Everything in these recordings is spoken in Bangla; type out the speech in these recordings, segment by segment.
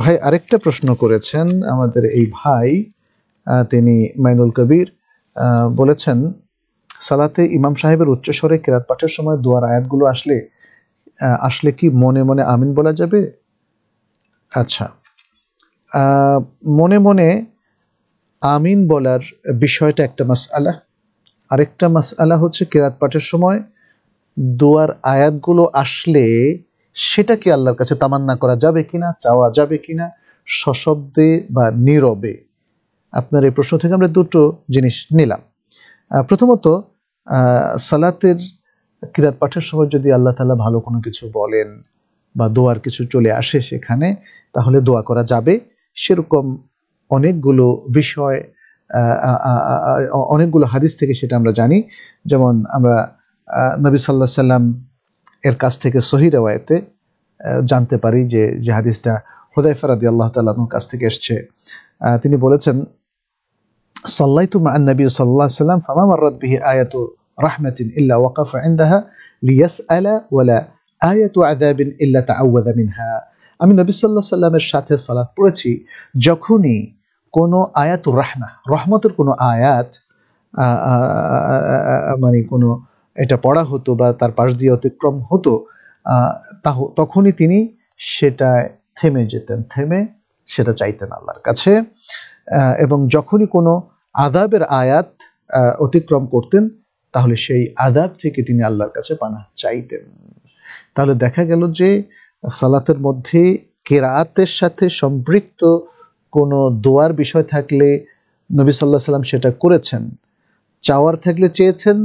ভাই আরেকটা প্রশ্ন করেছেন আমাদের এই ভাই তিনি মাইনুল কবির বলেছেন সালাতে ইমাম সাহেবের উচ্চস্বরে কেরাত পাঠের সময় দুয়ার আয়াতগুলো আসলে আসলে কি মনে মনে আমিন বলা যাবে আচ্ছা মনে মনে আমিন বলার বিষয়টা একটা মাস আলা আরেকটা মাস আলা হচ্ছে কেরাত পাঠের সময় দুয়ার আয়াতগুলো আসলে সেটা কি আল্লাহর কাছে তামান্না করা যাবে কিনা চাওয়া যাবে কিনা সশব্দে বা নীরবে আপনার এই প্রশ্ন থেকে আমরা দুটো জিনিস নিলাম প্রথমত সালাতের কিরাত পাঠের সময় যদি আল্লাহ তালা ভালো কোনো কিছু বলেন বা দোয়ার কিছু চলে আসে সেখানে তাহলে দোয়া করা যাবে সেরকম অনেকগুলো বিষয় অনেকগুলো হাদিস থেকে সেটা আমরা জানি যেমন আমরা নবী সাল্লাহ সাল্লাম এর কাছ থেকে সহি রেওয়ায়তে জানতে পারি যে যে হাদিসটা হুদাইফা রাদি আল্লাহ তাল্লাহর কাছ থেকে এসছে তিনি বলেছেন সাল্লাইতু মা সাল্লাহ সাল্লাম ফামা বিহি আয়াতু রাহমাতিন ইল্লা ওয়াকাফ ইনদাহা লিয়াসআলা ওয়ালা ইল্লা মিনহা আমি নবী সাল্লাহ সাল্লামের সাথে সালাত পড়েছি যখনই কোন আয়াতুর রাহমা রহমতের কোন আয়াত মানে কোনো এটা পড়া হতো বা তার পাশ দিয়ে অতিক্রম হতো তখনই তিনি সেটায় থেমে যেতেন থেমে সেটা চাইতেন আল্লাহর কাছে এবং যখনই কোনো আদাবের আয়াত অতিক্রম করতেন তাহলে সেই আদাব থেকে তিনি আল্লাহর কাছে পানা চাইতেন তাহলে দেখা গেল যে সালাতের মধ্যে কেরাতের সাথে সম্পৃক্ত কোনো দোয়ার বিষয় থাকলে নবী সাল্লাহ সাল্লাম সেটা করেছেন চাওয়ার থাকলে চেয়েছেন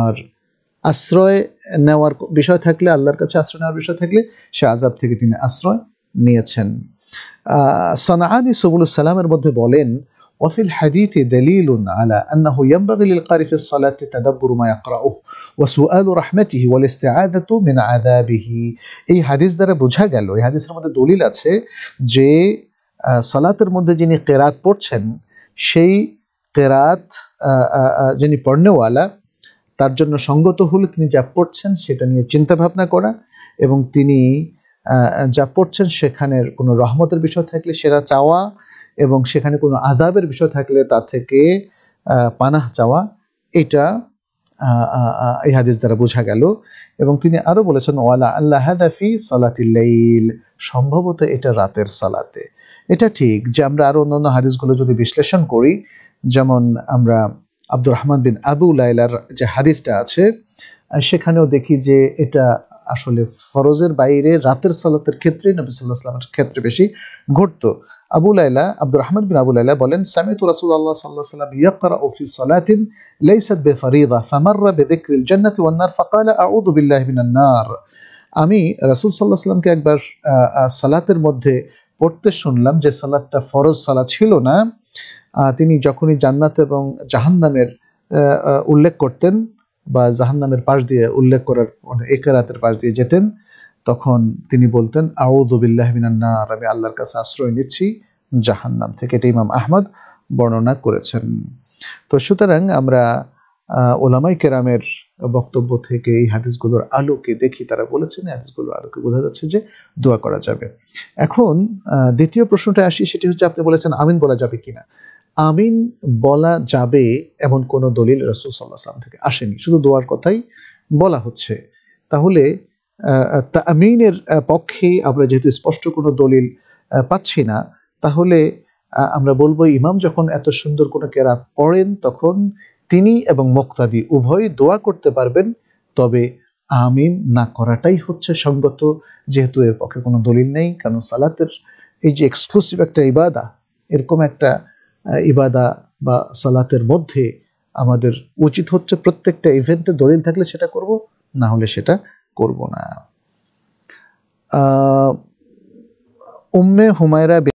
আর আশ্রয় নেওয়ার বিষয় থাকলে আল্লাহর কাছে আশ্রয় নেওয়ার বিষয় থাকলে সে আজাব থেকে তিনি আশ্রয় নিয়েছেন সানাআনি সবুল সালামের মধ্যে বলেন وفي الحديث دليل على أنه ينبغي للقارئ في الصلاة تدبر ما يقرأه وسؤال رحمته والاستعادة من عذابه এই হাদিস দ্বারা বোঝা গেল এই হাদিসের মধ্যে দলিল আছে যে সালাতের মধ্যে যিনি কেরাত পড়ছেন সেই কেরাত যিনি পড়নেওয়ালা তার জন্য সঙ্গত হলে তিনি যা পড়ছেন সেটা নিয়ে চিন্তা ভাবনা করা এবং তিনি যা পড়ছেন সেখানের কোনো রহমতের বিষয় থাকলে সেটা চাওয়া এবং সেখানে কোনো আদাবের বিষয় থাকলে তা থেকে পানাহ চাওয়া এটা এই হাদিস দ্বারা বোঝা গেল এবং তিনি আরো বলেছেন ওয়ালা আল্লাহ হাদাফি সালাতিল্লাইল সম্ভবত এটা রাতের সালাতে এটা ঠিক যে আমরা আরো অন্যান্য হাদিসগুলো যদি বিশ্লেষণ করি যেমন আমরা আব্দুর রহমান বিন আবু লাইলার যে হাদিসটা আছে সেখানেও দেখি যে এটা আসলে ফরজের বাইরে রাতের সালাতের ক্ষেত্রে নবী সাল্লাহ সাল্লামের ক্ষেত্রে বেশি ঘটত আবু লাইলা আব্দুর রহমান বিন আবু লাইলা বলেন সামিত রাসূলুল্লাহ আল্লাহ সাল্লাহ সাল্লাম ইয়াকরা ফি সালাতিন লাইসাত বিফরিদা ফামাররা বিযিকরিল জান্নাতি ওয়ান নার ফাকালা আউদু বিল্লাহি মিনান আমি রাসূল সাল্লাল্লাহু আলাইহি ওয়াসাল্লামকে একবার সালাতের মধ্যে পড়তে শুনলাম যে সালাতটা ফরজ সালাত ছিল না তিনি যখনই জান্নাত এবং জাহান্নামের উল্লেখ করতেন বা জাহান্নামের পাশ দিয়ে উল্লেখ করার মানে একারাতের পাশ দিয়ে যেতেন তখন তিনি বলতেন আউদুবিল্লাহ মিনান্নার আমি আল্লাহর কাছে আশ্রয় নিচ্ছি জাহান্নাম থেকে এটা ইমাম আহমদ বর্ণনা করেছেন তো সুতরাং আমরা ওলামাই কেরামের বক্তব্য থেকে এই হাদিসগুলোর আলোকে দেখি তারা বলেছেন হাদিসগুলোর আলোকে বোঝা যাচ্ছে যে দোয়া করা যাবে এখন দ্বিতীয় প্রশ্নটা আসি সেটি হচ্ছে আপনি বলেছেন আমিন বলা যাবে কিনা আমিন বলা যাবে এমন কোন দলিল রসুল সাল্লাহ সাল্লাম থেকে আসেনি শুধু দোয়ার কথাই বলা হচ্ছে তাহলে আমিনের পক্ষে আমরা যেহেতু স্পষ্ট কোনো দলিল পাচ্ছি না তাহলে আমরা বলবো ইমাম যখন এত সুন্দর কোনো কেরাত পড়েন তখন তিনি এবং মোক্তাদি উভয় দোয়া করতে পারবেন তবে আমিন না করাটাই হচ্ছে সঙ্গত যেহেতু এর পক্ষে কোনো দলিল নেই কারণ সালাতের এই যে এক্সক্লুসিভ একটা ইবাদা এরকম একটা ইবাদা বা সালাতের মধ্যে আমাদের উচিত হচ্ছে প্রত্যেকটা ইভেন্টে দলিল থাকলে সেটা করব না হলে সেটা করব না উম্মে হুমায়রা